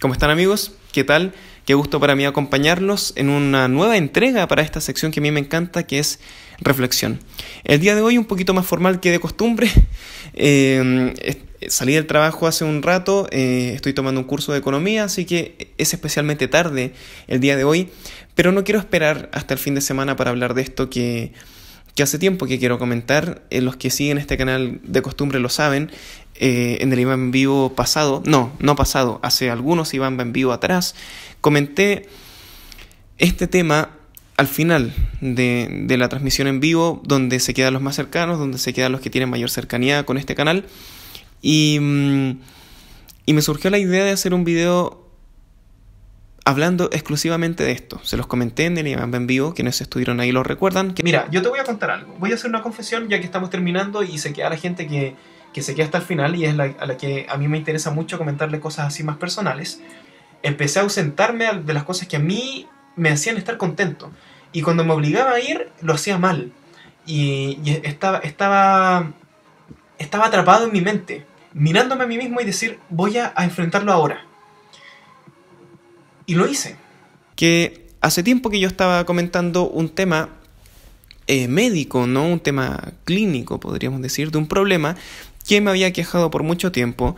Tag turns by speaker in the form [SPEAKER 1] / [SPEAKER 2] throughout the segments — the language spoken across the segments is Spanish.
[SPEAKER 1] ¿Cómo están amigos? ¿Qué tal? Qué gusto para mí acompañarlos en una nueva entrega para esta sección que a mí me encanta, que es reflexión. El día de hoy un poquito más formal que de costumbre. Eh, eh, salí del trabajo hace un rato, eh, estoy tomando un curso de economía, así que es especialmente tarde el día de hoy, pero no quiero esperar hasta el fin de semana para hablar de esto que que hace tiempo que quiero comentar, eh, los que siguen este canal de costumbre lo saben, eh, en el Iván en vivo pasado, no, no pasado, hace algunos Iván en vivo atrás, comenté este tema al final de, la transmisión en vivo, donde se quedan los más cercanos, donde se quedan los que tienen mayor cercanía con este canal, y, mm, y me surgió la idea de hacer un video hablando exclusivamente de esto. Se los comenté en el en vivo, quienes estuvieron ahí lo recuerdan. Que... Mira, yo te voy a contar algo. Voy a hacer una confesión ya que estamos terminando y se queda la gente que, que se queda hasta el final y es la, a la que a mí me interesa mucho comentarle cosas así más personales. Empecé a ausentarme de las cosas que a mí me hacían estar contento. Y cuando me obligaba a ir, lo hacía mal. Y, estaba, estaba, estaba atrapado en mi mente, mirándome a mí mismo y decir, voy a enfrentarlo ahora y lo hice. Que hace tiempo que yo estaba comentando un tema eh, médico, ¿no? Un tema clínico, podríamos decir, de un problema que me había quejado por mucho tiempo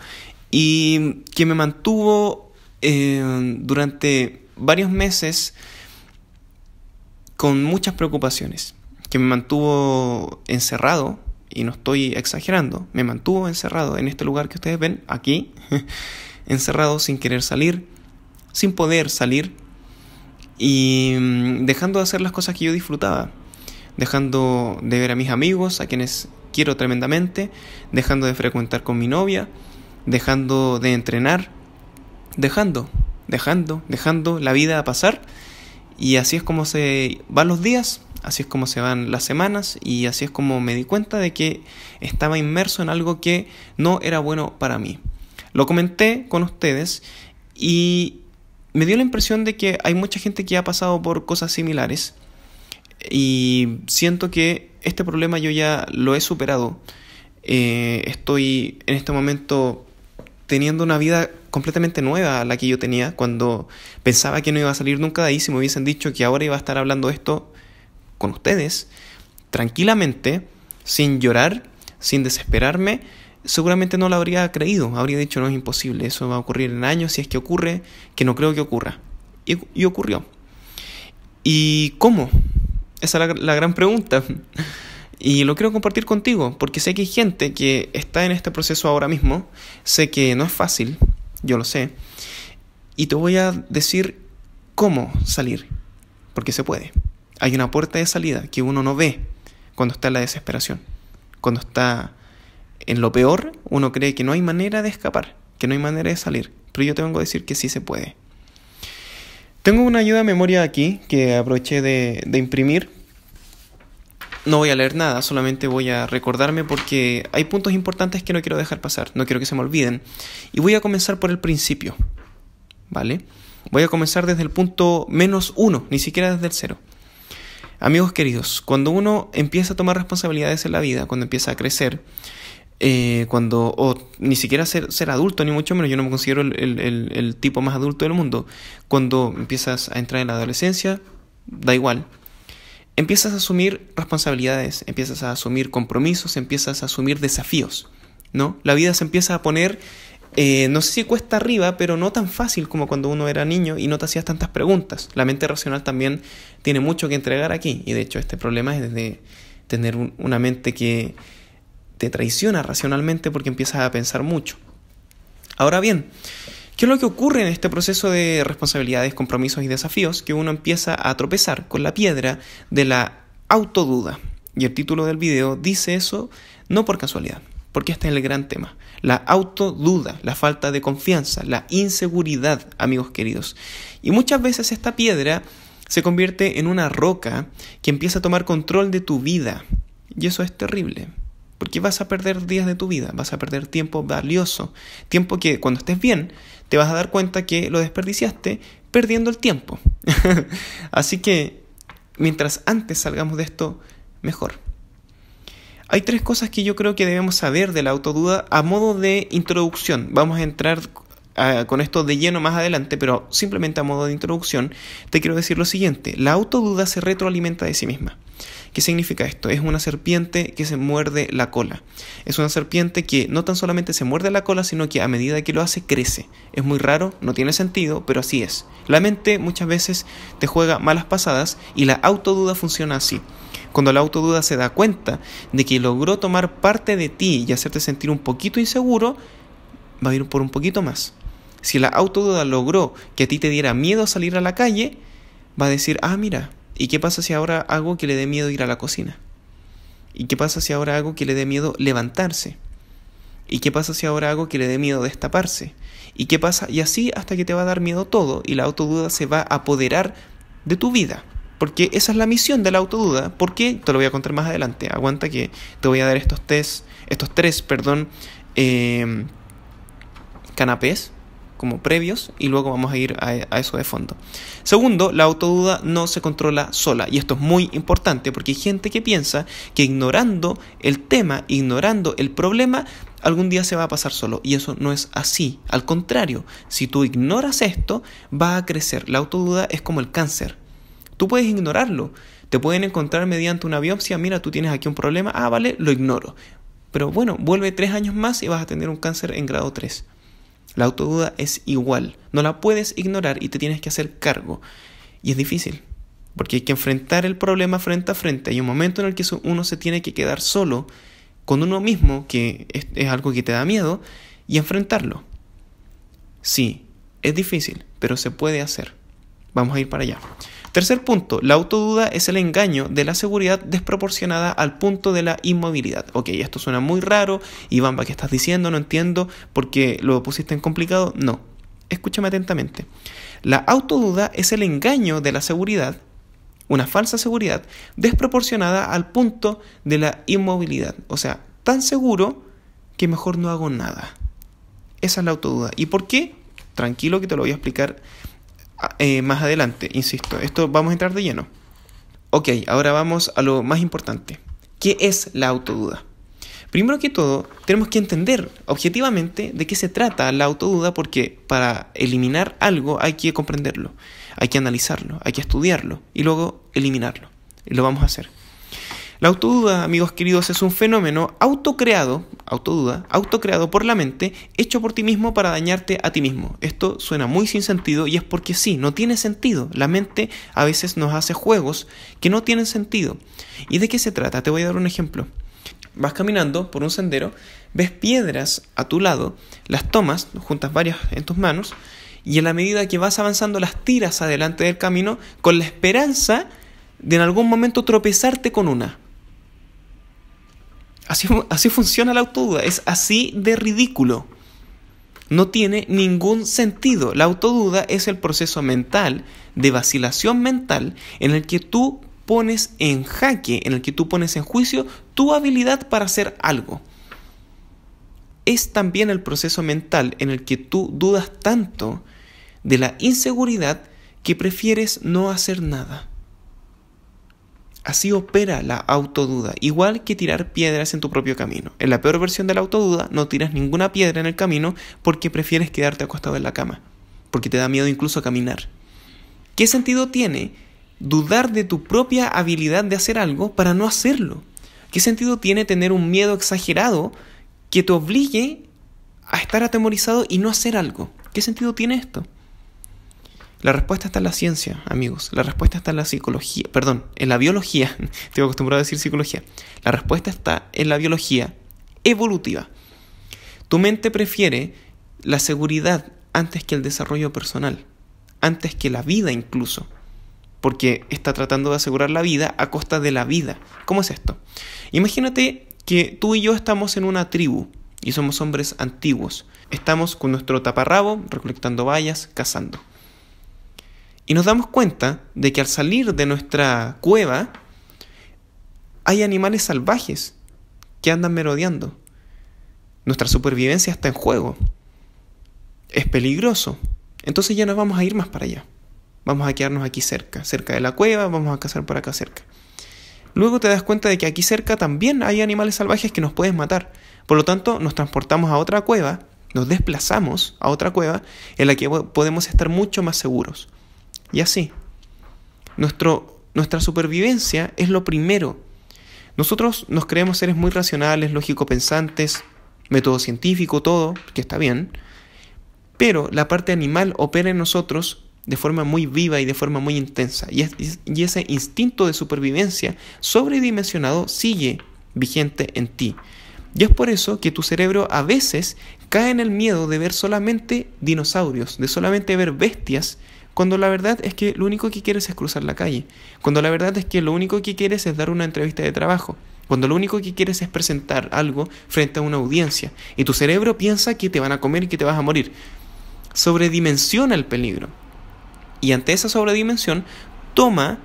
[SPEAKER 1] y que me mantuvo eh, durante varios meses con muchas preocupaciones, que me mantuvo encerrado, y no estoy exagerando, me mantuvo encerrado en este lugar que ustedes ven, aquí, encerrado sin querer salir, sin poder salir y mm, dejando de hacer las cosas que yo disfrutaba, dejando de ver a mis amigos, a quienes quiero tremendamente, dejando de frecuentar con mi novia, dejando de entrenar, dejando, dejando, dejando la vida a pasar y así es como se van los días, así es como se van las semanas y así es como me di cuenta de que estaba inmerso en algo que no era bueno para mí. Lo comenté con ustedes y me dio la impresión de que hay mucha gente que ha pasado por cosas similares y siento que este problema yo ya lo he superado. Eh, estoy en este momento teniendo una vida completamente nueva a la que yo tenía cuando pensaba que no iba a salir nunca de ahí. Si me hubiesen dicho que ahora iba a estar hablando esto con ustedes, tranquilamente, sin llorar, sin desesperarme, seguramente no lo habría creído, habría dicho no es imposible, eso va a ocurrir en años, si es que ocurre, que no creo que ocurra. Y, ocurrió. ¿Y cómo? Esa es la, la gran pregunta. Y lo quiero compartir contigo, porque sé que hay gente que está en este proceso ahora mismo, sé que no es fácil, yo lo sé, y te voy a decir cómo salir, porque se puede. Hay una puerta de salida que uno no ve cuando está en la desesperación, cuando está en lo peor uno cree que no hay manera de escapar, que no hay manera de salir, pero yo te que decir que sí se puede. Tengo una ayuda a memoria aquí que aproveché de, de imprimir. No voy a leer nada, solamente voy a recordarme porque hay puntos importantes que no quiero dejar pasar, no quiero que se me olviden. Y voy a comenzar por el principio, ¿vale? Voy a comenzar desde el punto menos uno, ni siquiera desde el cero. Amigos queridos, cuando uno empieza a tomar responsabilidades en la vida, cuando empieza a crecer, eh, cuando, o ni siquiera ser, ser, adulto, ni mucho menos, yo no me considero el, tipo más adulto del mundo, cuando empiezas a entrar en la adolescencia, da igual, empiezas a asumir responsabilidades, empiezas a asumir compromisos, empiezas a asumir desafíos, ¿no? La vida se empieza a poner, eh, no sé si cuesta arriba, pero no tan fácil como cuando uno era niño y no te hacías tantas preguntas. La mente racional también tiene mucho que entregar aquí, y de hecho este problema es de tener una mente que te traiciona racionalmente porque empiezas a pensar mucho. Ahora bien, ¿qué es lo que ocurre en este proceso de responsabilidades, compromisos y desafíos? Que uno empieza a tropezar con la piedra de la autoduda. Y el título del video dice eso no por casualidad, porque este es el gran tema. La autoduda, la falta de confianza, la inseguridad, amigos queridos. Y muchas veces esta piedra se convierte en una roca que empieza a tomar control de tu vida. Y eso es terrible. Porque vas a perder días de tu vida, vas a perder tiempo valioso, tiempo que cuando estés bien te vas a dar cuenta que lo desperdiciaste perdiendo el tiempo. Así que mientras antes salgamos de esto, mejor. Hay tres cosas que yo creo que debemos saber de la autoduda a modo de introducción. Vamos a entrar ah, con esto de lleno más adelante, pero simplemente a modo de introducción, te quiero decir lo siguiente. La autoduda se retroalimenta de sí misma. ¿Qué significa esto? Es una serpiente que se muerde la cola. Es una serpiente que no tan solamente se muerde la cola, sino que a medida que lo hace crece. Es muy raro, no tiene sentido, pero así es. La mente muchas veces te juega malas pasadas y la autoduda funciona así. Cuando la autoduda se da cuenta de que logró tomar parte de ti y hacerte sentir un poquito inseguro, va a ir por un poquito más. Si la autoduda logró que a ti te diera miedo salir a la calle, va a decir, ah, mira, ¿Y qué pasa si ahora hago que le dé miedo ir a la cocina? ¿Y qué pasa si ahora hago que le dé miedo levantarse? ¿Y qué pasa si ahora hago que le dé miedo destaparse? ¿Y qué pasa? Y así hasta que te va a dar miedo todo y la autoduda se va a apoderar de tu vida. Porque esa es la misión de la autoduda. ¿Por qué? Te lo voy a contar más adelante. Aguanta que te voy a dar estos, test, estos tres perdón, eh, canapés como previos y luego vamos a ir a, eso de fondo. Segundo, la autoduda no se controla sola y esto es muy importante porque hay gente que piensa que ignorando el tema, ignorando el problema, algún día se va a pasar solo y eso no es así. Al contrario, si tú ignoras esto, va a crecer. La autoduda es como el cáncer. Tú puedes ignorarlo. Te pueden encontrar mediante una biopsia, mira, tú tienes aquí un problema, ah, vale, lo ignoro. Pero bueno, vuelve tres años más y vas a tener un cáncer en grado 3. La autoduda es igual, no la puedes ignorar y te tienes que hacer cargo. Y es difícil, porque hay que enfrentar el problema frente a frente. Hay un momento en el que uno se tiene que quedar solo con uno mismo, que es, es algo que te da miedo, y enfrentarlo. Sí, es difícil, pero se puede hacer. Vamos a ir para allá. Tercer punto, la autoduda es el engaño de la seguridad desproporcionada al punto de la inmovilidad. Ok, esto suena muy raro, Iván, ¿qué estás diciendo? No entiendo, ¿por qué lo pusiste en complicado. No, escúchame atentamente. La autoduda es el engaño de la seguridad, una falsa seguridad, desproporcionada al punto de la inmovilidad. O sea, tan seguro que mejor no hago nada. Esa es la autoduda. ¿Y por qué? Tranquilo que te lo voy a explicar eh, más adelante, insisto, esto vamos a entrar de lleno. Ok, ahora vamos a lo más importante. ¿Qué es la autoduda? Primero que todo, tenemos que entender objetivamente de qué se trata la autoduda porque para eliminar algo hay que comprenderlo, hay que analizarlo, hay que estudiarlo y luego eliminarlo. Y lo vamos a hacer. La autoduda, amigos queridos, es un fenómeno autocreado, autoduda, autocreado por la mente, hecho por ti mismo para dañarte a ti mismo. Esto suena muy sin sentido y es porque sí, no tiene sentido. La mente a veces nos hace juegos que no tienen sentido. ¿Y de qué se trata? Te voy a dar un ejemplo. Vas caminando por un sendero, ves piedras a tu lado, las tomas, juntas varias en tus manos, y en la medida que vas avanzando las tiras adelante del camino con la esperanza de en algún momento tropezarte con una Así, funciona la autoduda, es así de ridículo. No tiene ningún sentido. La autoduda es el proceso mental, de vacilación mental, en el que tú pones en jaque, en el que tú pones en juicio tu habilidad para hacer algo. Es también el proceso mental en el que tú dudas tanto de la inseguridad que prefieres no hacer nada. Así opera la autoduda, igual que tirar piedras en tu propio camino. En la peor versión de la autoduda, no tiras ninguna piedra en el camino porque prefieres quedarte acostado en la cama, porque te da miedo incluso caminar. ¿Qué sentido tiene dudar de tu propia habilidad de hacer algo para no hacerlo? ¿Qué sentido tiene tener un miedo exagerado que te obligue a estar atemorizado y no hacer algo? ¿Qué sentido tiene esto? La respuesta está en la ciencia, amigos. La respuesta está en la psicología, perdón, en la biología. Tengo acostumbrado a decir psicología. La respuesta está en la biología evolutiva. Tu mente prefiere la seguridad antes que el desarrollo personal, antes que la vida incluso, porque está tratando de asegurar la vida a costa de la vida. ¿Cómo es esto? Imagínate que tú y yo estamos en una tribu y somos hombres antiguos. Estamos con nuestro taparrabo recolectando vallas, cazando. Y nos damos cuenta de que al salir de nuestra cueva hay animales salvajes que andan merodeando. Nuestra supervivencia está en juego. Es peligroso. Entonces ya no vamos a ir más para allá. Vamos a quedarnos aquí cerca, cerca de la cueva, vamos a cazar por acá cerca. Luego te das cuenta de que aquí cerca también hay animales salvajes que nos pueden matar. Por lo tanto, nos transportamos a otra cueva, nos desplazamos a otra cueva en la que podemos estar mucho más seguros y así. Nuestro, nuestra supervivencia es lo primero. Nosotros nos creemos seres muy racionales, lógico pensantes, método científico, todo, que está bien, pero la parte animal opera en nosotros de forma muy viva y de forma muy intensa, y ese instinto de supervivencia sobredimensionado sigue vigente en ti. Y es por eso que tu cerebro a veces cae en el miedo de ver solamente dinosaurios, de solamente ver bestias cuando la verdad es que lo único que quieres es cruzar la calle. Cuando la verdad es que lo único que quieres es dar una entrevista de trabajo. Cuando lo único que quieres es presentar algo frente a una audiencia. Y tu cerebro piensa que te van a comer y que te vas a morir. Sobredimensiona el peligro. Y ante esa sobredimensión, toma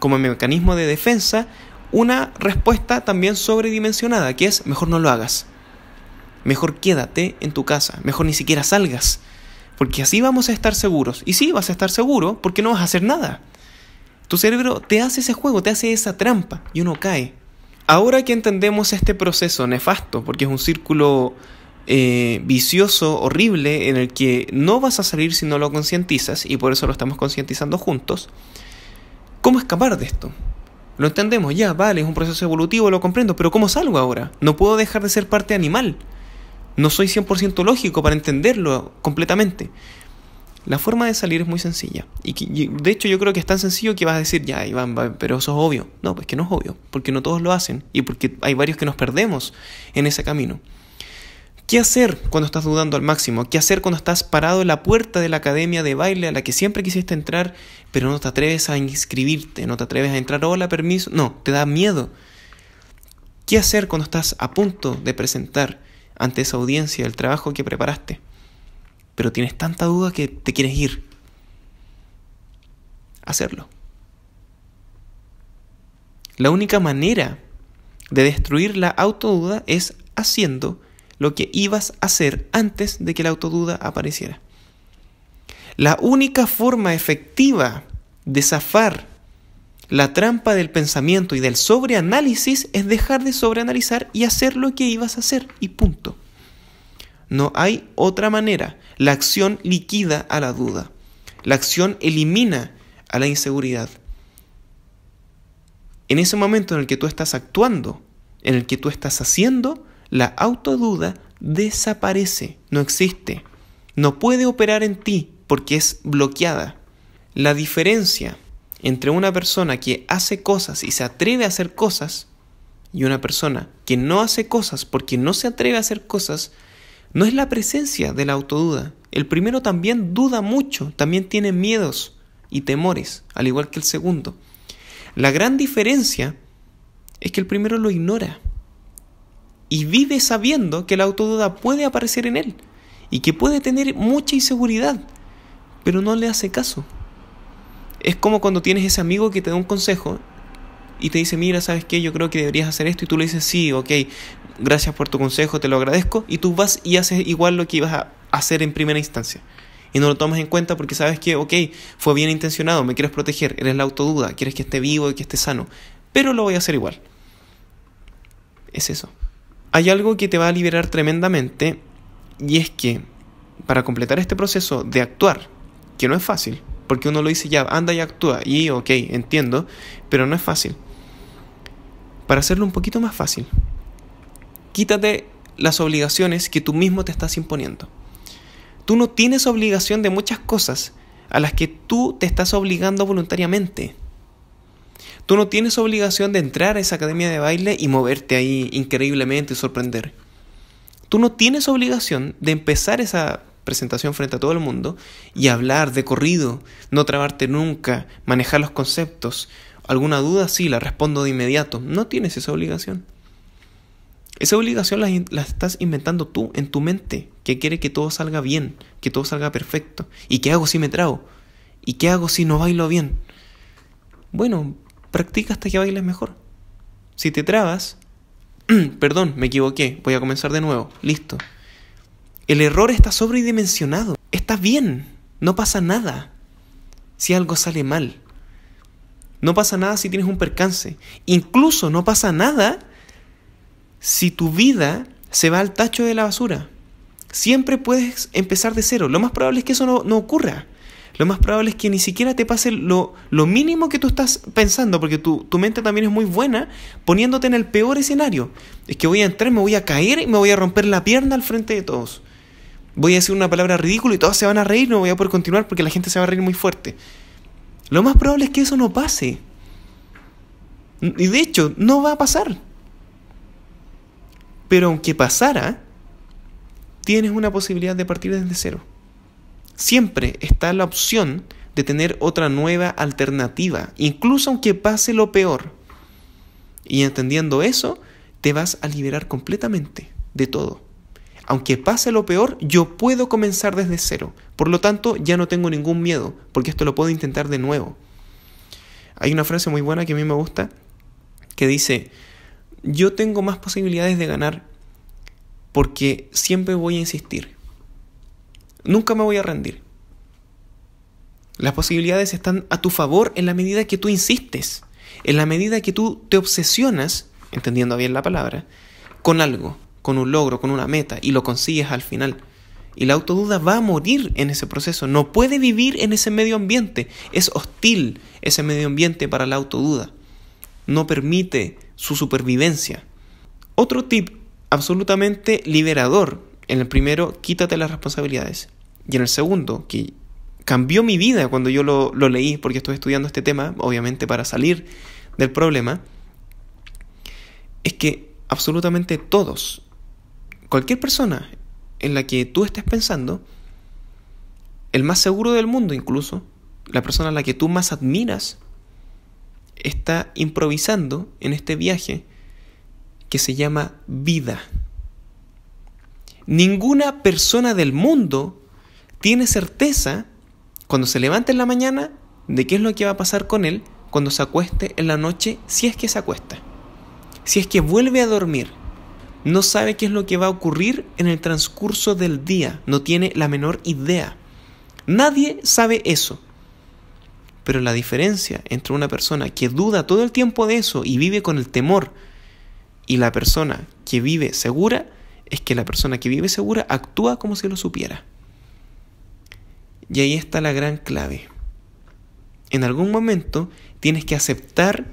[SPEAKER 1] como mecanismo de defensa una respuesta también sobredimensionada, que es mejor no lo hagas. Mejor quédate en tu casa, mejor ni siquiera salgas porque así vamos a estar seguros. Y sí, vas a estar seguro porque no vas a hacer nada. Tu cerebro te hace ese juego, te hace esa trampa y uno cae. Ahora que entendemos este proceso nefasto, porque es un círculo eh, vicioso, horrible, en el que no vas a salir si no lo concientizas, y por eso lo estamos concientizando juntos, ¿cómo escapar de esto? Lo entendemos, ya, vale, es un proceso evolutivo, lo comprendo, pero ¿cómo salgo ahora? No puedo dejar de ser parte animal. No soy 100% lógico para entenderlo completamente. La forma de salir es muy sencilla. Y, de hecho yo creo que es tan sencillo que vas a decir, ya, Iván, pero eso es obvio. No, pues que no es obvio, porque no todos lo hacen y porque hay varios que nos perdemos en ese camino. ¿Qué hacer cuando estás dudando al máximo? ¿Qué hacer cuando estás parado en la puerta de la academia de baile a la que siempre quisiste entrar, pero no te atreves a inscribirte, no te atreves a entrar, hola, permiso? No, te da miedo. ¿Qué hacer cuando estás a punto de presentar ante esa audiencia, el trabajo que preparaste. Pero tienes tanta duda que te quieres ir. Hacerlo. La única manera de destruir la autoduda es haciendo lo que ibas a hacer antes de que la autoduda apareciera. La única forma efectiva de zafar la trampa del pensamiento y del sobreanálisis es dejar de sobreanalizar y hacer lo que ibas a hacer y punto. No hay otra manera. La acción liquida a la duda. La acción elimina a la inseguridad. En ese momento en el que tú estás actuando, en el que tú estás haciendo, la autoduda desaparece, no existe. No puede operar en ti porque es bloqueada. La diferencia entre una persona que hace cosas y se atreve a hacer cosas y una persona que no hace cosas porque no se atreve a hacer cosas, no es la presencia de la autoduda. El primero también duda mucho, también tiene miedos y temores, al igual que el segundo. La gran diferencia es que el primero lo ignora y vive sabiendo que la autoduda puede aparecer en él y que puede tener mucha inseguridad, pero no le hace caso. Es como cuando tienes ese amigo que te da un consejo y te dice, mira, ¿sabes qué? Yo creo que deberías hacer esto y tú le dices, sí, ok, gracias por tu consejo, te lo agradezco y tú vas y haces igual lo que ibas a hacer en primera instancia. Y no lo tomas en cuenta porque sabes que, ok, fue bien intencionado, me quieres proteger, eres la autoduda, quieres que esté vivo y que esté sano, pero lo voy a hacer igual. Es eso. Hay algo que te va a liberar tremendamente y es que para completar este proceso de actuar, que no es fácil, porque uno lo dice ya, anda y actúa. Y ok, entiendo, pero no es fácil. Para hacerlo un poquito más fácil, quítate las obligaciones que tú mismo te estás imponiendo. Tú no tienes obligación de muchas cosas a las que tú te estás obligando voluntariamente. Tú no tienes obligación de entrar a esa academia de baile y moverte ahí increíblemente y sorprender. Tú no tienes obligación de empezar esa presentación frente a todo el mundo y hablar de corrido, no trabarte nunca, manejar los conceptos. ¿Alguna duda? Sí, la respondo de inmediato. No tienes esa obligación. Esa obligación la, estás inventando tú en tu mente, que quiere que todo salga bien, que todo salga perfecto. ¿Y qué hago si me trago? ¿Y qué hago si no bailo bien? Bueno, practica hasta que bailes mejor. Si te trabas, perdón, me equivoqué, voy a comenzar de nuevo, listo, el error está sobredimensionado. Está bien, no pasa nada si algo sale mal. No pasa nada si tienes un percance. Incluso no pasa nada si tu vida se va al tacho de la basura. Siempre puedes empezar de cero. Lo más probable es que eso no, ocurra. Lo más probable es que ni siquiera te pase lo, lo mínimo que tú estás pensando, porque tu, tu, mente también es muy buena poniéndote en el peor escenario. Es que voy a entrar, me voy a caer y me voy a romper la pierna al frente de todos voy a decir una palabra ridícula y todos se van a reír, no voy a poder continuar porque la gente se va a reír muy fuerte. Lo más probable es que eso no pase. Y de hecho, no va a pasar. Pero aunque pasara, tienes una posibilidad de partir desde cero. Siempre está la opción de tener otra nueva alternativa, incluso aunque pase lo peor. Y entendiendo eso, te vas a liberar completamente de todo aunque pase lo peor, yo puedo comenzar desde cero. Por lo tanto, ya no tengo ningún miedo, porque esto lo puedo intentar de nuevo. Hay una frase muy buena que a mí me gusta, que dice, yo tengo más posibilidades de ganar porque siempre voy a insistir. Nunca me voy a rendir. Las posibilidades están a tu favor en la medida que tú insistes, en la medida que tú te obsesionas, entendiendo bien la palabra, con algo con un logro, con una meta, y lo consigues al final. Y la autoduda va a morir en ese proceso, no puede vivir en ese medio ambiente. Es hostil ese medio ambiente para la autoduda. No permite su supervivencia. Otro tip absolutamente liberador. En el primero, quítate las responsabilidades. Y en el segundo, que cambió mi vida cuando yo lo, leí, porque estoy estudiando este tema, obviamente para salir del problema, es que absolutamente todos cualquier persona en la que tú estés pensando, el más seguro del mundo incluso, la persona a la que tú más admiras, está improvisando en este viaje que se llama vida. Ninguna persona del mundo tiene certeza cuando se levanta en la mañana de qué es lo que va a pasar con él cuando se acueste en la noche, si es que se acuesta, si es que vuelve a dormir. No sabe qué es lo que va a ocurrir en el transcurso del día. No tiene la menor idea. Nadie sabe eso. Pero la diferencia entre una persona que duda todo el tiempo de eso y vive con el temor y la persona que vive segura es que la persona que vive segura actúa como si lo supiera. Y ahí está la gran clave. En algún momento tienes que aceptar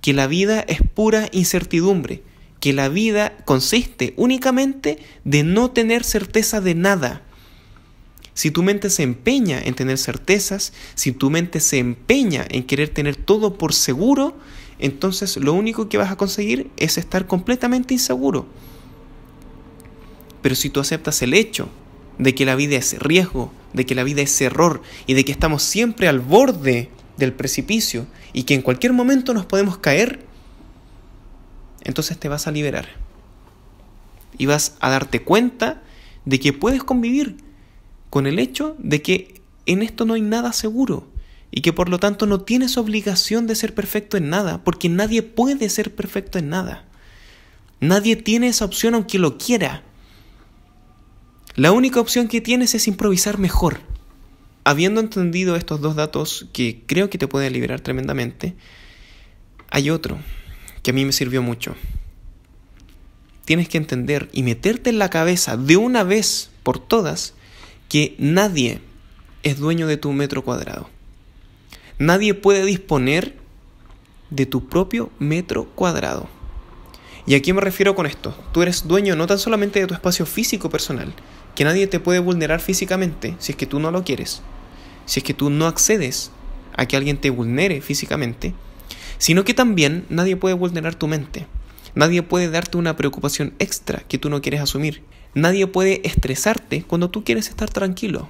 [SPEAKER 1] que la vida es pura incertidumbre que la vida consiste únicamente de no tener certeza de nada. Si tu mente se empeña en tener certezas, si tu mente se empeña en querer tener todo por seguro, entonces lo único que vas a conseguir es estar completamente inseguro. Pero si tú aceptas el hecho de que la vida es riesgo, de que la vida es error y de que estamos siempre al borde del precipicio y que en cualquier momento nos podemos caer, entonces te vas a liberar. Y vas a darte cuenta de que puedes convivir con el hecho de que en esto no hay nada seguro y que por lo tanto no tienes obligación de ser perfecto en nada, porque nadie puede ser perfecto en nada. Nadie tiene esa opción aunque lo quiera. La única opción que tienes es improvisar mejor. Habiendo entendido estos dos datos que creo que te pueden liberar tremendamente, hay otro que a mí me sirvió mucho. Tienes que entender y meterte en la cabeza de una vez por todas que nadie es dueño de tu metro cuadrado. Nadie puede disponer de tu propio metro cuadrado. ¿Y a qué me refiero con esto? Tú eres dueño no tan solamente de tu espacio físico personal, que nadie te puede vulnerar físicamente si es que tú no lo quieres, si es que tú no accedes a que alguien te vulnere físicamente, sino que también nadie puede vulnerar tu mente. Nadie puede darte una preocupación extra que tú no quieres asumir. Nadie puede estresarte cuando tú quieres estar tranquilo.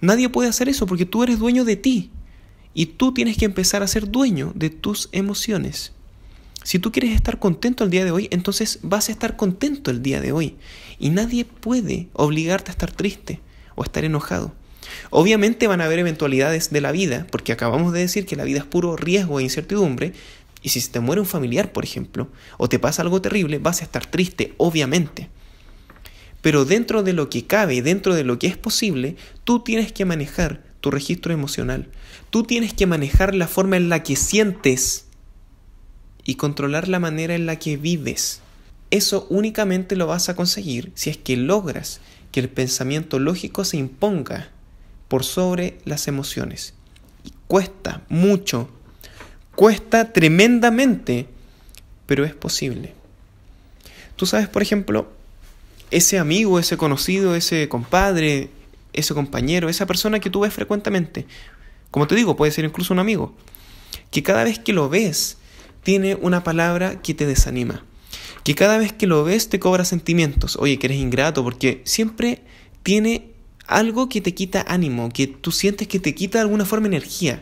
[SPEAKER 1] Nadie puede hacer eso porque tú eres dueño de ti. Y tú tienes que empezar a ser dueño de tus emociones. Si tú quieres estar contento el día de hoy, entonces vas a estar contento el día de hoy. Y nadie puede obligarte a estar triste o a estar enojado. Obviamente van a haber eventualidades de la vida, porque acabamos de decir que la vida es puro riesgo e incertidumbre, y si se te muere un familiar, por ejemplo, o te pasa algo terrible, vas a estar triste, obviamente. Pero dentro de lo que cabe, dentro de lo que es posible, tú tienes que manejar tu registro emocional. Tú tienes que manejar la forma en la que sientes y controlar la manera en la que vives. Eso únicamente lo vas a conseguir si es que logras que el pensamiento lógico se imponga por sobre las emociones. Y cuesta mucho, cuesta tremendamente, pero es posible. Tú sabes, por ejemplo, ese amigo, ese conocido, ese compadre, ese compañero, esa persona que tú ves frecuentemente, como te digo, puede ser incluso un amigo, que cada vez que lo ves tiene una palabra que te desanima, que cada vez que lo ves te cobra sentimientos, oye, que eres ingrato, porque siempre tiene algo que te quita ánimo, que tú sientes que te quita de alguna forma energía,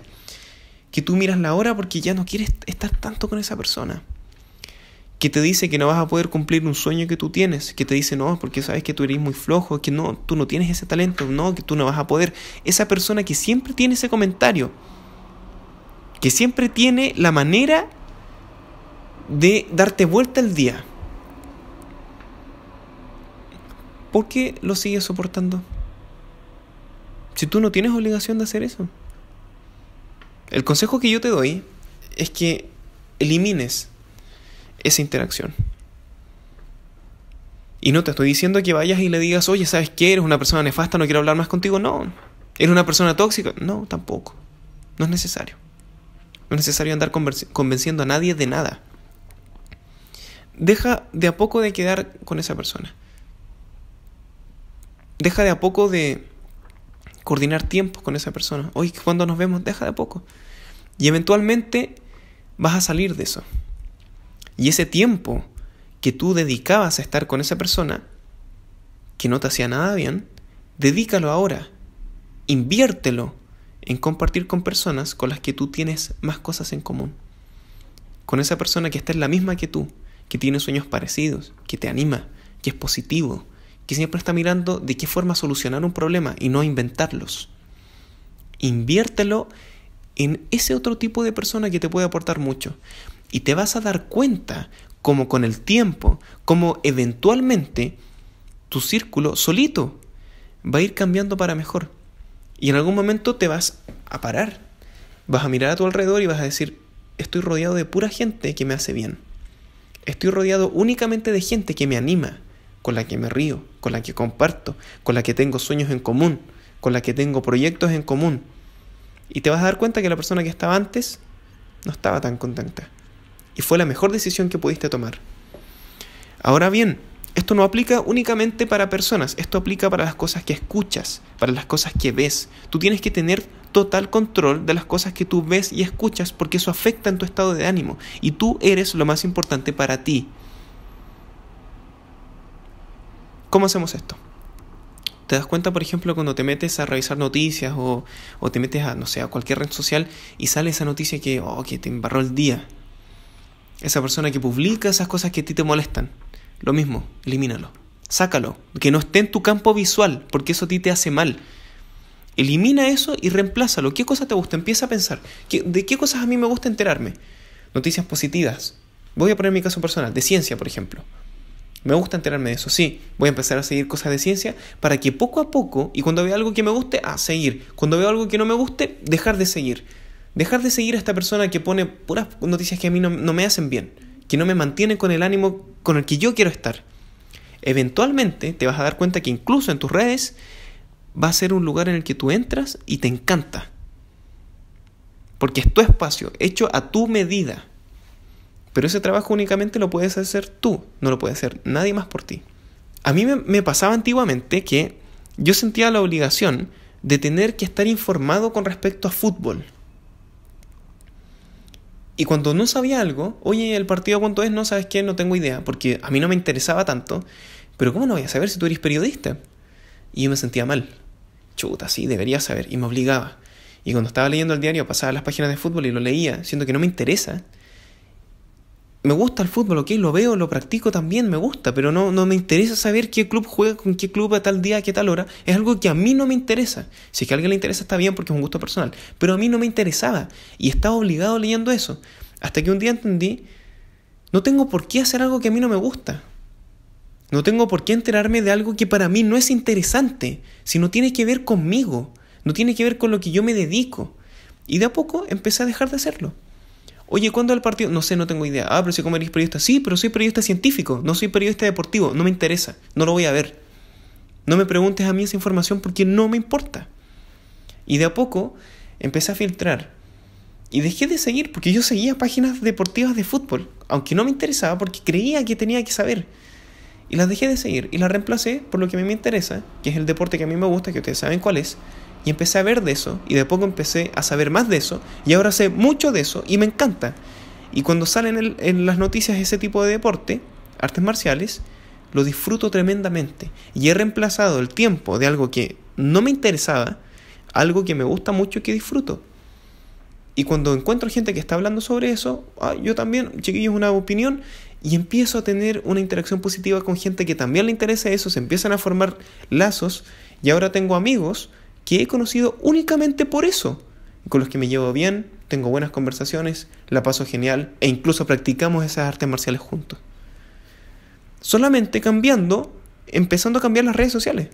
[SPEAKER 1] que tú miras la hora porque ya no quieres estar tanto con esa persona, que te dice que no vas a poder cumplir un sueño que tú tienes, que te dice no, porque sabes que tú eres muy flojo, que no, tú no tienes ese talento, no, que tú no vas a poder. Esa persona que siempre tiene ese comentario, que siempre tiene la manera de darte vuelta el día. ¿Por qué lo sigues soportando? si tú no tienes obligación de hacer eso. El consejo que yo te doy es que elimines esa interacción. Y no te estoy diciendo que vayas y le digas, oye, ¿sabes qué? Eres una persona nefasta, no quiero hablar más contigo. No. ¿Eres una persona tóxica? No, tampoco. No es necesario. No es necesario andar convenciendo a nadie de nada. Deja de a poco de quedar con esa persona. Deja de a poco de coordinar tiempos con esa persona. Hoy cuando nos vemos, deja de poco. Y eventualmente vas a salir de eso. Y ese tiempo que tú dedicabas a estar con esa persona, que no te hacía nada bien, dedícalo ahora. Inviértelo en compartir con personas con las que tú tienes más cosas en común. Con esa persona que está en la misma que tú, que tiene sueños parecidos, que te anima, que es positivo, que siempre está mirando de qué forma solucionar un problema y no inventarlos. Inviértelo en ese otro tipo de persona que te puede aportar mucho. Y te vas a dar cuenta, como con el tiempo, como eventualmente tu círculo solito va a ir cambiando para mejor. Y en algún momento te vas a parar. Vas a mirar a tu alrededor y vas a decir, estoy rodeado de pura gente que me hace bien. Estoy rodeado únicamente de gente que me anima con la que me río, con la que comparto, con la que tengo sueños en común, con la que tengo proyectos en común. Y te vas a dar cuenta que la persona que estaba antes no estaba tan contenta. Y fue la mejor decisión que pudiste tomar. Ahora bien, esto no aplica únicamente para personas, esto aplica para las cosas que escuchas, para las cosas que ves. Tú tienes que tener total control de las cosas que tú ves y escuchas porque eso afecta en tu estado de ánimo y tú eres lo más importante para ti. ¿Cómo hacemos esto? Te das cuenta, por ejemplo, cuando te metes a revisar noticias o, te metes a, no sé, a cualquier red social y sale esa noticia que, oh, que te embarró el día. Esa persona que publica esas cosas que a ti te molestan. Lo mismo, elimínalo. Sácalo. Que no esté en tu campo visual, porque eso a ti te hace mal. Elimina eso y reemplázalo. ¿Qué cosa te gusta? Empieza a pensar. ¿De qué cosas a mí me gusta enterarme? Noticias positivas. Voy a poner mi caso personal, de ciencia, por ejemplo. Me gusta enterarme de eso, sí. Voy a empezar a seguir cosas de ciencia para que poco a poco, y cuando vea algo que me guste, a seguir. Cuando veo algo que no me guste, dejar de seguir. Dejar de seguir a esta persona que pone puras noticias que a mí no, no me hacen bien, que no me mantienen con el ánimo con el que yo quiero estar. Eventualmente te vas a dar cuenta que incluso en tus redes va a ser un lugar en el que tú entras y te encanta. Porque es tu espacio, hecho a tu medida. Pero ese trabajo únicamente lo puedes hacer tú, no lo puede hacer nadie más por ti. A mí me, pasaba antiguamente que yo sentía la obligación de tener que estar informado con respecto a fútbol. Y cuando no sabía algo, oye, el partido cuánto es, no sabes qué, no tengo idea, porque a mí no me interesaba tanto, pero ¿cómo no voy a saber si tú eres periodista? Y yo me sentía mal. Chuta, sí, debería saber, y me obligaba. Y cuando estaba leyendo el diario pasaba las páginas de fútbol y lo leía, siendo que no me interesa, me gusta el fútbol, ok, lo veo, lo practico también, me gusta, pero no, no me interesa saber qué club juega con qué club a tal día, a qué tal hora. Es algo que a mí no me interesa. Si es que a alguien le interesa, está bien porque es un gusto personal. Pero a mí no me interesaba y estaba obligado leyendo eso. Hasta que un día entendí, no tengo por qué hacer algo que a mí no me gusta. No tengo por qué enterarme de algo que para mí no es interesante, sino tiene que ver conmigo, no tiene que ver con lo que yo me dedico. Y de a poco empecé a dejar de hacerlo. Oye, ¿cuándo es el partido? No sé, no tengo idea. Ah, pero si como eres periodista. Sí, pero soy periodista científico, no soy periodista deportivo, no me interesa, no lo voy a ver. No me preguntes a mí esa información porque no me importa. Y de a poco empecé a filtrar. Y dejé de seguir porque yo seguía páginas deportivas de fútbol, aunque no me interesaba porque creía que tenía que saber. Y las dejé de seguir y las reemplacé por lo que a mí me interesa, que es el deporte que a mí me gusta, que ustedes saben cuál es, y empecé a ver de eso y de poco empecé a saber más de eso y ahora sé mucho de eso y me encanta. Y cuando salen en, las noticias ese tipo de deporte, artes marciales, lo disfruto tremendamente y he reemplazado el tiempo de algo que no me interesaba, algo que me gusta mucho y que disfruto. Y cuando encuentro gente que está hablando sobre eso, ah, yo también, chiquillos, una opinión, y empiezo a tener una interacción positiva con gente que también le interesa eso, se empiezan a formar lazos, y ahora tengo amigos que he conocido únicamente por eso, con los que me llevo bien, tengo buenas conversaciones, la paso genial e incluso practicamos esas artes marciales juntos. Solamente cambiando, empezando a cambiar las redes sociales.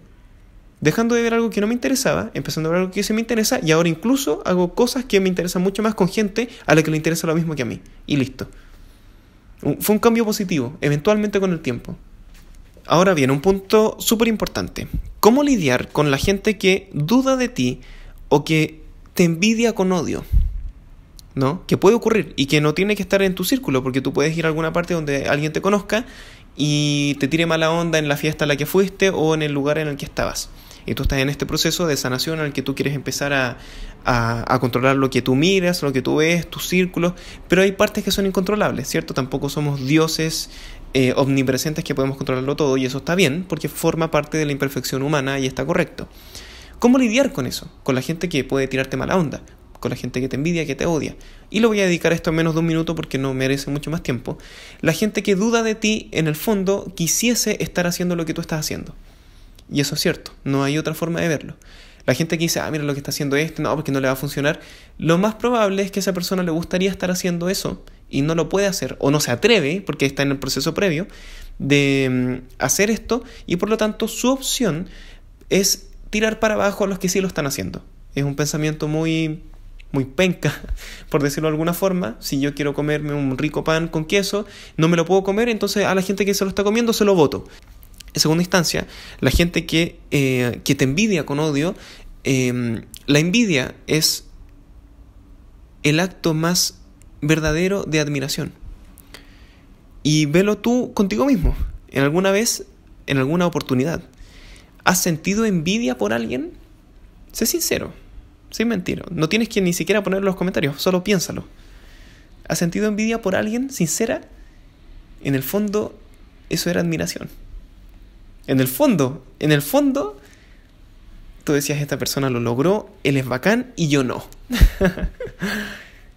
[SPEAKER 1] Dejando de ver algo que no me interesaba, empezando a ver algo que sí me interesa y ahora incluso hago cosas que me interesan mucho más con gente a la que le interesa lo mismo que a mí. Y listo. Fue un cambio positivo, eventualmente con el tiempo. Ahora bien, un punto súper importante. ¿Cómo lidiar con la gente que duda de ti o que te envidia con odio? ¿No? Que puede ocurrir y que no tiene que estar en tu círculo, porque tú puedes ir a alguna parte donde alguien te conozca y te tire mala onda en la fiesta a la que fuiste o en el lugar en el que estabas. Y tú estás en este proceso de sanación en el que tú quieres empezar a, controlar lo que tú miras, lo que tú ves, tus círculos, pero hay partes que son incontrolables, ¿cierto? Tampoco somos dioses eh, omnipresentes que podemos controlarlo todo y eso está bien porque forma parte de la imperfección humana y está correcto. ¿Cómo lidiar con eso? Con la gente que puede tirarte mala onda, con la gente que te envidia, que te odia. Y lo voy a dedicar a esto en menos de un minuto porque no merece mucho más tiempo. La gente que duda de ti, en el fondo, quisiese estar haciendo lo que tú estás haciendo. Y eso es cierto, no hay otra forma de verlo. La gente que dice, ah, mira lo que está haciendo este, no, porque no le va a funcionar. Lo más probable es que a esa persona le gustaría estar haciendo eso, y no lo puede hacer o no se atreve porque está en el proceso previo de mm, hacer esto y por lo tanto su opción es tirar para abajo a los que sí lo están haciendo. Es un pensamiento muy muy penca, por decirlo de alguna forma. Si yo quiero comerme un rico pan con queso, no me lo puedo comer, entonces a la gente que se lo está comiendo se lo voto. En segunda instancia, la gente que, eh, te envidia con odio, em, la envidia es el acto más verdadero de admiración. Y velo tú contigo mismo, en alguna vez, en alguna oportunidad. ¿Has sentido envidia por alguien? Sé sincero, sin mentir. No tienes que ni siquiera ponerlo los comentarios, solo piénsalo. ¿Has sentido envidia por alguien sincera? En el fondo, eso era admiración. En el fondo, en el fondo, tú decías, esta persona lo logró, él es bacán y yo no.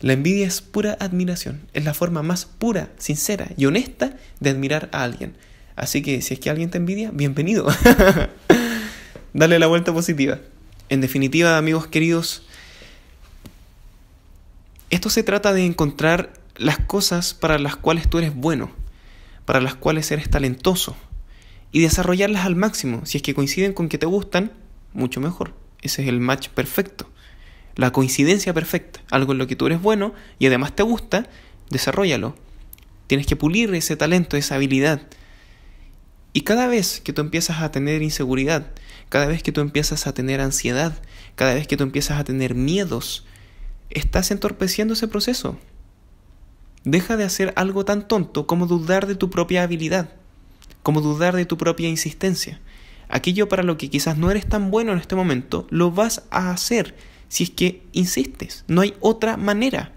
[SPEAKER 1] La envidia es pura admiración, es la forma más pura, sincera y honesta de admirar a alguien. Así que si es que alguien te envidia, bienvenido. Dale la vuelta positiva. En definitiva, amigos queridos, esto se trata de encontrar las cosas para las cuales tú eres bueno, para las cuales eres talentoso, y desarrollarlas al máximo. Si es que coinciden con que te gustan, mucho mejor. Ese es el match perfecto la coincidencia perfecta, algo en lo que tú eres bueno y además te gusta, desarrollalo. Tienes que pulir ese talento, esa habilidad. Y cada vez que tú empiezas a tener inseguridad, cada vez que tú empiezas a tener ansiedad, cada vez que tú empiezas a tener miedos, estás entorpeciendo ese proceso. Deja de hacer algo tan tonto como dudar de tu propia habilidad, como dudar de tu propia insistencia. Aquello para lo que quizás no eres tan bueno en este momento, lo vas a hacer si es que insistes. No hay otra manera.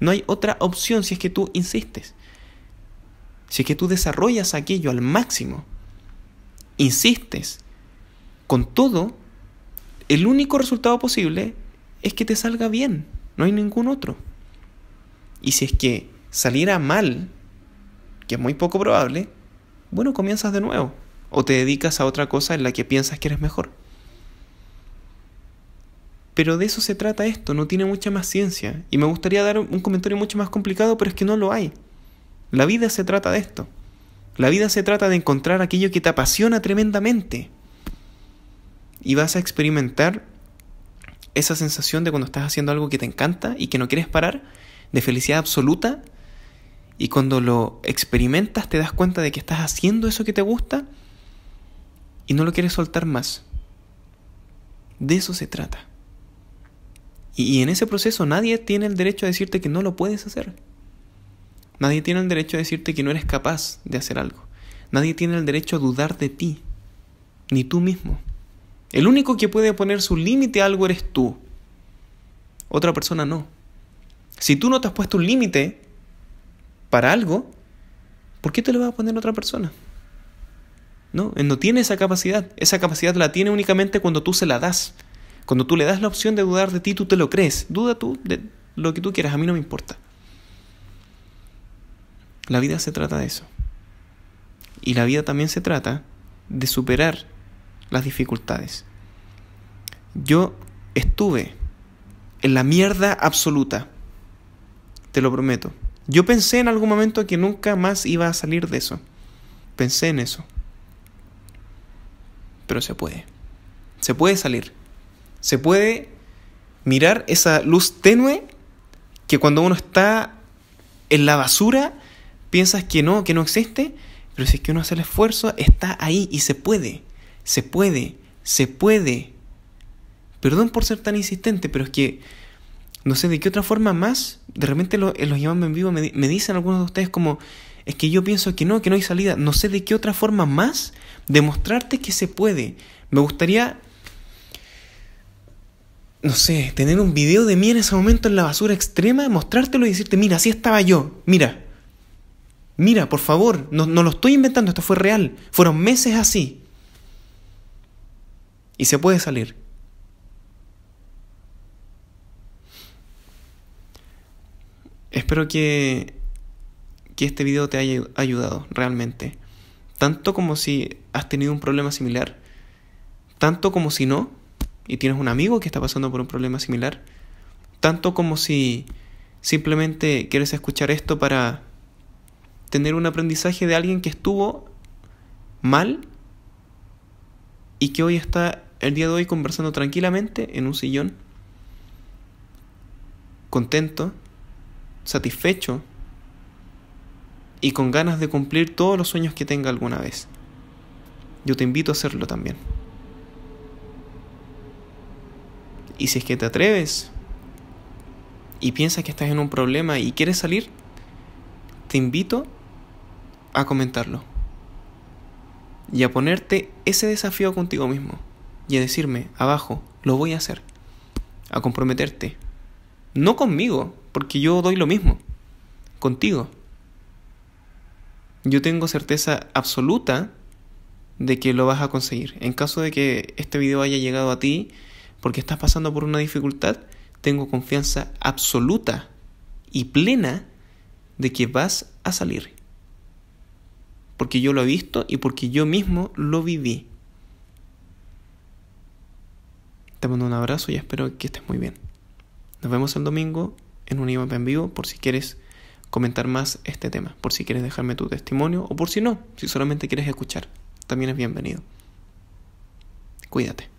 [SPEAKER 1] No hay otra opción si es que tú insistes. Si es que tú desarrollas aquello al máximo, insistes, con todo, el único resultado posible es que te salga bien, no hay ningún otro. Y si es que saliera mal, que es muy poco probable, bueno, comienzas de nuevo o te dedicas a otra cosa en la que piensas que eres mejor. Pero de eso se trata esto, no tiene mucha más ciencia. Y me gustaría dar un comentario mucho más complicado, pero es que no lo hay. La vida se trata de esto. La vida se trata de encontrar aquello que te apasiona tremendamente. Y vas a experimentar esa sensación de cuando estás haciendo algo que te encanta y que no quieres parar, de felicidad absoluta. Y cuando lo experimentas te das cuenta de que estás haciendo eso que te gusta y no lo quieres soltar más. De eso se trata. Y, en ese proceso nadie tiene el derecho a decirte que no lo puedes hacer. Nadie tiene el derecho a decirte que no eres capaz de hacer algo. Nadie tiene el derecho a dudar de ti, ni tú mismo. El único que puede poner su límite a algo eres tú. Otra persona no. Si tú no te has puesto un límite para algo, ¿por qué te lo va a poner otra persona? No, él no tiene esa capacidad. Esa capacidad la tiene únicamente cuando tú se la das. Cuando tú le das la opción de dudar de ti, tú te lo crees. Duda tú de lo que tú quieras, a mí no me importa. La vida se trata de eso. Y la vida también se trata de superar las dificultades. Yo estuve en la mierda absoluta. Te lo prometo. Yo pensé en algún momento que nunca más iba a salir de eso. Pensé en eso. Pero se puede. Se puede salir se puede mirar esa luz tenue que cuando uno está en la basura piensas que no, que no existe, pero si es que uno hace el esfuerzo, está ahí y se puede, se puede, se puede. Perdón por ser tan insistente, pero es que no sé de qué otra forma más, de repente los llamando en vivo me, me dicen algunos de ustedes como, es que yo pienso que no, que no hay salida, no sé de qué otra forma más demostrarte que se puede. Me gustaría no sé, tener un video de mí en ese momento en la basura extrema, mostrártelo y decirte, mira, así estaba yo, mira, mira, por favor, no, lo estoy inventando, esto fue real, fueron meses así. Y se puede salir. Espero que, que este video te haya ayudado realmente. Tanto como si has tenido un problema similar, tanto como si no y tienes un amigo que está pasando por un problema similar, tanto como si simplemente quieres escuchar esto para tener un aprendizaje de alguien que estuvo mal y que hoy está el día de hoy conversando tranquilamente en un sillón, contento, satisfecho y con ganas de cumplir todos los sueños que tenga alguna vez. Yo te invito a hacerlo también. Y si es que te atreves y piensas que estás en un problema y quieres salir, te invito a comentarlo. Y a ponerte ese desafío contigo mismo. Y a decirme, abajo, lo voy a hacer. A comprometerte. No conmigo, porque yo doy lo mismo. Contigo. Yo tengo certeza absoluta de que lo vas a conseguir. En caso de que este video haya llegado a ti, porque estás pasando por una dificultad, tengo confianza absoluta y plena de que vas a salir. Porque yo lo he visto y porque yo mismo lo viví. Te mando un abrazo y espero que estés muy bien. Nos vemos el domingo en un IMAP en vivo por si quieres comentar más este tema, por si quieres dejarme tu testimonio o por si no, si solamente quieres escuchar, también es bienvenido. Cuídate.